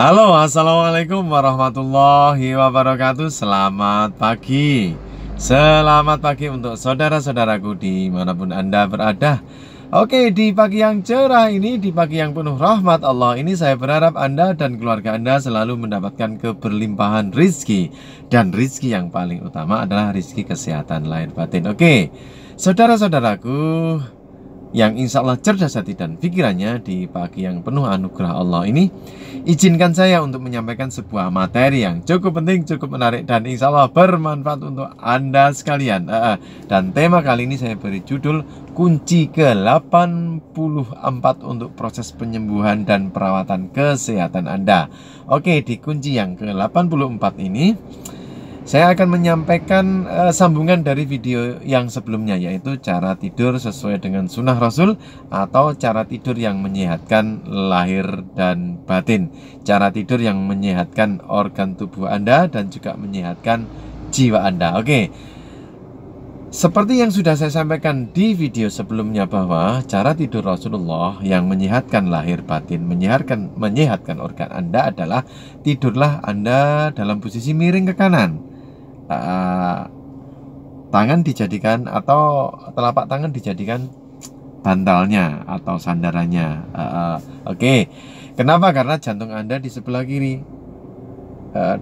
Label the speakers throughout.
Speaker 1: Halo, assalamualaikum warahmatullahi wabarakatuh. Selamat pagi, selamat pagi untuk saudara-saudaraku dimanapun Anda berada. Oke, di pagi yang cerah ini, di pagi yang penuh rahmat Allah ini, saya berharap Anda dan keluarga Anda selalu mendapatkan keberlimpahan rizki, dan rizki yang paling utama adalah rizki kesehatan lain batin. Oke, saudara-saudaraku, yang insya Allah cerdas hati dan pikirannya di pagi yang penuh anugerah Allah ini izinkan saya untuk menyampaikan sebuah materi yang cukup penting, cukup menarik dan insya Allah bermanfaat untuk Anda sekalian ah, ah. dan tema kali ini saya beri judul kunci ke-84 untuk proses penyembuhan dan perawatan kesehatan Anda oke di kunci yang ke-84 ini saya akan menyampaikan uh, sambungan dari video yang sebelumnya yaitu cara tidur sesuai dengan sunnah Rasul atau cara tidur yang menyehatkan lahir dan batin. Cara tidur yang menyehatkan organ tubuh Anda dan juga menyehatkan jiwa Anda. Oke. Seperti yang sudah saya sampaikan di video sebelumnya bahwa cara tidur Rasulullah yang menyehatkan lahir batin, menyehatkan menyehatkan organ Anda adalah tidurlah Anda dalam posisi miring ke kanan. Eh, tangan dijadikan atau telapak tangan dijadikan bantalnya atau sandarannya. Uh, uh, Oke, okay. kenapa? Karena jantung Anda di sebelah kiri.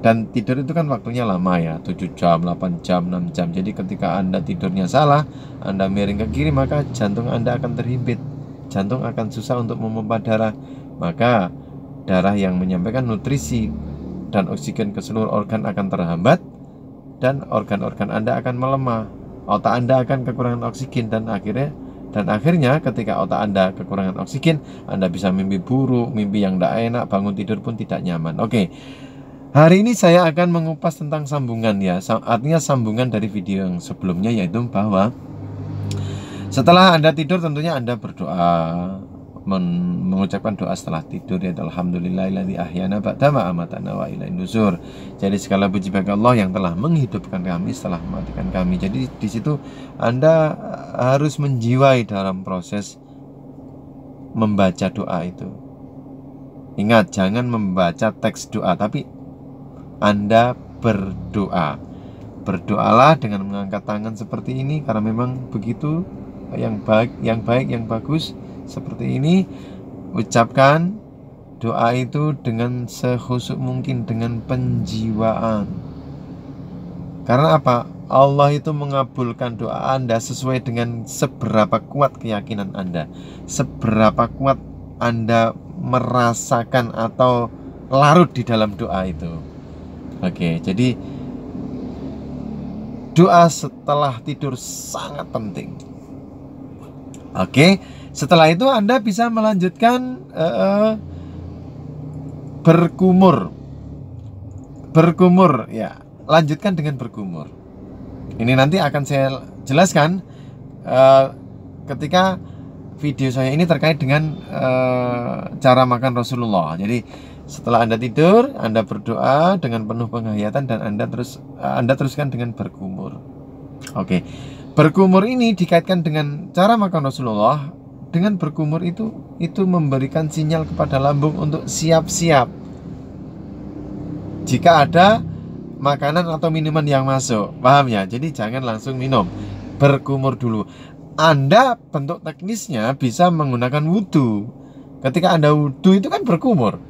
Speaker 1: dan tidur itu kan waktunya lama ya, 7 jam, 8 jam, 6 jam. Jadi ketika Anda tidurnya salah, Anda miring ke kiri, maka jantung Anda akan terhimpit. Jantung akan susah untuk memompa darah. Maka darah yang menyampaikan nutrisi dan oksigen ke seluruh organ akan terhambat dan organ-organ Anda akan melemah. Otak Anda akan kekurangan oksigen dan akhirnya dan akhirnya ketika otak Anda kekurangan oksigen, Anda bisa mimpi buruk, mimpi yang tidak enak, bangun tidur pun tidak nyaman. Oke. Hari ini saya akan mengupas tentang sambungan ya. Artinya sambungan dari video yang sebelumnya yaitu bahwa setelah Anda tidur tentunya Anda berdoa men mengucapkan doa setelah tidur ya alhamdulillahilladzi ahyana ba'dama amatana wa ilain nusur. Jadi segala puji bagi Allah yang telah menghidupkan kami setelah mematikan kami. Jadi di situ Anda eh, harus menjiwai dalam proses membaca doa itu. Ingat jangan membaca teks doa tapi Anda berdoa. Berdoalah dengan mengangkat tangan seperti ini karena memang begitu yang baik yang baik yang bagus seperti ini ucapkan doa itu dengan sehusuk mungkin dengan penjiwaan karena apa Allah itu mengabulkan doa Anda sesuai dengan seberapa kuat keyakinan Anda, seberapa kuat Anda merasakan atau larut di dalam doa itu. Oke, jadi doa setelah tidur sangat penting. Oke. Setelah itu Anda bisa melanjutkan uh, berkumur. Berkumur ya. Lanjutkan dengan berkumur. Ini nanti akan saya jelaskan uh, ketika video saya ini terkait dengan uh, cara makan Rasulullah. Jadi setelah Anda tidur, Anda berdoa dengan penuh penghayatan dan Anda terus uh, Anda teruskan dengan berkumur. Oke. Okay. Berkumur ini dikaitkan dengan cara makan Rasulullah dengan berkumur itu itu memberikan sinyal kepada lambung untuk siap-siap jika ada makanan atau minuman yang masuk paham ya jadi jangan langsung minum berkumur dulu anda bentuk teknisnya bisa menggunakan wudhu ketika anda wudhu itu kan berkumur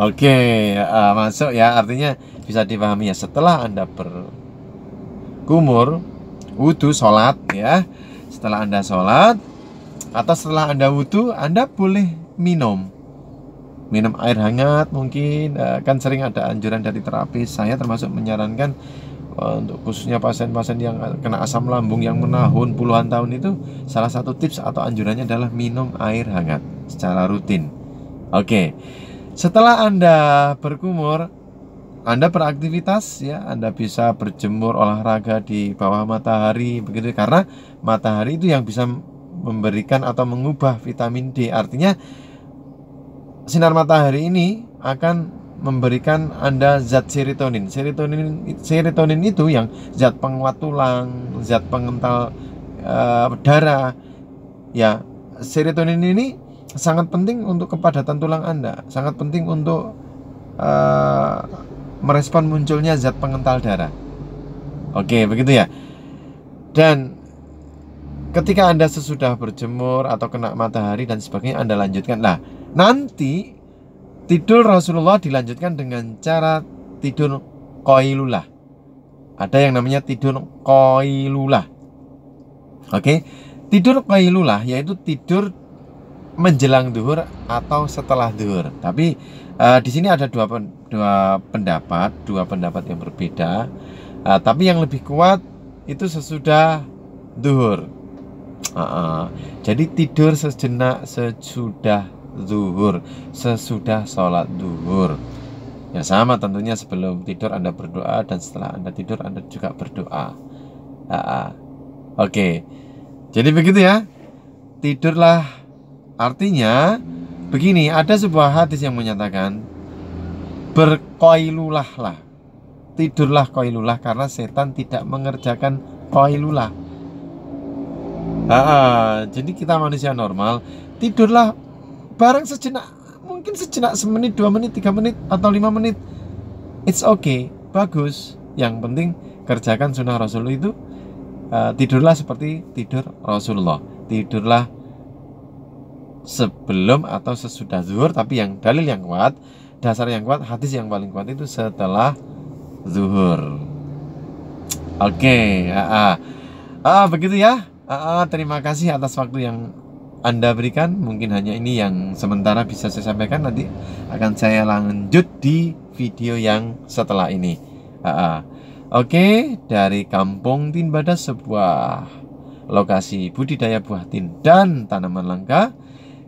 Speaker 1: oke okay, uh, eh, masuk ya artinya bisa dipahami ya setelah anda berkumur wudhu sholat ya setelah anda sholat atau setelah Anda wudhu, Anda boleh minum. Minum air hangat mungkin, eh, kan sering ada anjuran dari terapis. Saya termasuk menyarankan eh, untuk khususnya pasien-pasien yang kena asam lambung yang menahun puluhan tahun itu salah satu tips atau anjurannya adalah minum air hangat secara rutin. Oke. Setelah Anda berkumur, anda beraktivitas ya, Anda bisa berjemur olahraga di bawah matahari begitu karena matahari itu yang bisa memberikan atau mengubah vitamin D. Artinya sinar matahari ini akan memberikan Anda zat serotonin. Serotonin serotonin itu yang zat penguat tulang, zat pengental e, darah. Ya, serotonin ini sangat penting untuk kepadatan tulang Anda, sangat penting untuk e, merespon munculnya zat pengental darah. Oke, begitu ya. Dan ketika Anda sesudah berjemur atau kena matahari dan sebagainya Anda lanjutkan. Nah, nanti tidur Rasulullah dilanjutkan dengan cara tidur koilulah. Ada yang namanya tidur koilulah. Oke, tidur koilulah yaitu tidur menjelang duhur atau setelah duhur. Tapi uh, di sini ada dua, pen, dua pendapat, dua pendapat yang berbeda. Uh, tapi yang lebih kuat itu sesudah duhur uh, uh. jadi tidur sejenak sesudah zuhur sesudah sholat zuhur ya sama tentunya sebelum tidur anda berdoa dan setelah anda tidur anda juga berdoa uh, uh. oke okay. jadi begitu ya tidurlah artinya begini ada sebuah hadis yang menyatakan lah tidurlah koilulah karena setan tidak mengerjakan koilulah jadi kita manusia normal tidurlah bareng sejenak mungkin sejenak semenit dua menit tiga menit atau lima menit it's okay bagus yang penting kerjakan sunnah rasulullah itu uh, tidurlah seperti tidur rasulullah tidurlah sebelum atau sesudah zuhur tapi yang dalil yang kuat dasar yang kuat hadis yang paling kuat itu setelah zuhur oke okay, ah, ah. ah begitu ya uh, terima kasih atas waktu yang anda berikan mungkin hanya ini yang sementara bisa saya sampaikan nanti akan saya lanjut di video yang setelah ini uh, oke okay, dari kampung Tinbada, sebuah lokasi budidaya buah tin dan tanaman langka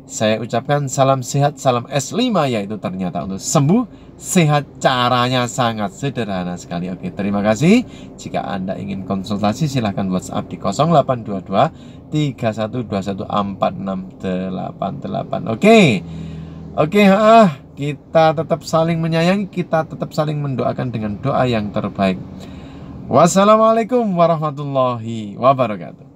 Speaker 1: saya ucapkan salam sehat, salam S5 yaitu ternyata untuk sembuh, sehat caranya sangat sederhana sekali. Oke, terima kasih. Jika Anda ingin konsultasi silahkan WhatsApp di 0822 31214688 Oke. Oke, ah, kita tetap saling menyayangi, kita tetap saling mendoakan dengan doa yang terbaik. Wassalamualaikum warahmatullahi wabarakatuh.